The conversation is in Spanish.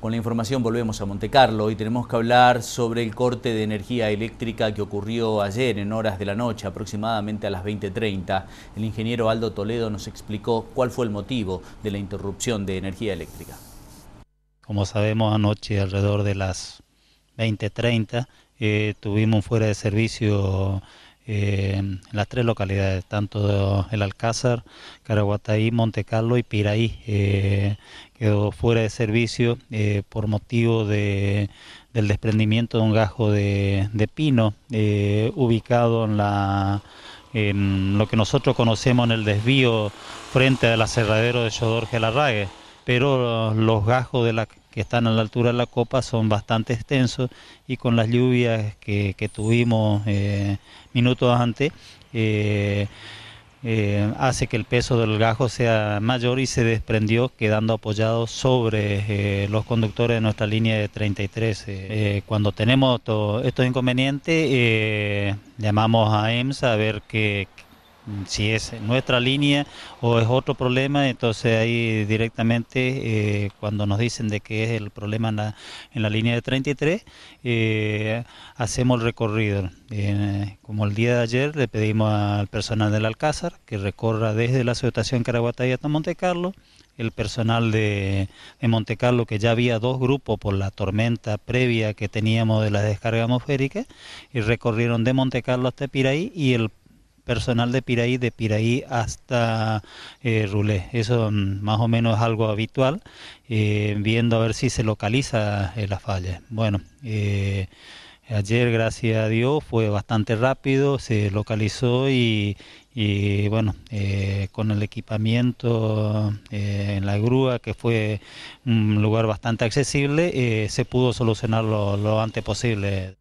Con la información volvemos a Monte Carlo y tenemos que hablar sobre el corte de energía eléctrica que ocurrió ayer en horas de la noche, aproximadamente a las 20.30. El ingeniero Aldo Toledo nos explicó cuál fue el motivo de la interrupción de energía eléctrica. Como sabemos, anoche alrededor de las 20.30 eh, tuvimos fuera de servicio en las tres localidades, tanto el Alcázar, Caraguataí, Monte Carlo y Piraí. Eh, quedó fuera de servicio eh, por motivo de, del desprendimiento de un gajo de, pino eh, ubicado en, la, en lo que nosotros conocemos en el desvío frente al aserradero de Yodor Gelarrague pero los gajos de la, que están a la altura de la copa son bastante extensos y con las lluvias que, tuvimos eh, minutos antes eh, eh, hace que el peso del gajo sea mayor y se desprendió quedando apoyado sobre los conductores de nuestra línea de 33. cuando tenemos estos inconvenientes llamamos a EMSA a ver qué Mm, si es nuestra línea o es otro problema, entonces ahí directamente eh, cuando nos dicen de que es el problema en la, línea de 33, eh, hacemos el recorrido. Eh, como el día de ayer le pedimos al personal del Alcázar que recorra desde la asociación Caraguatay hasta Monte Carlo, el personal de, de, Monte Carlo, que ya había dos grupos por la tormenta previa que teníamos de la descarga atmosférica, y recorrieron de Monte Carlo hasta Piraí, y el personal de Piraí, de Piraí hasta eh, Rulé. Eso mm, más o menos es algo habitual, eh, viendo a ver si se localiza eh, la falla. Bueno, ayer, gracias a Dios, fue bastante rápido, se localizó y, bueno, con el equipamiento en la grúa, que fue un lugar bastante accesible, se pudo solucionar lo antes posible.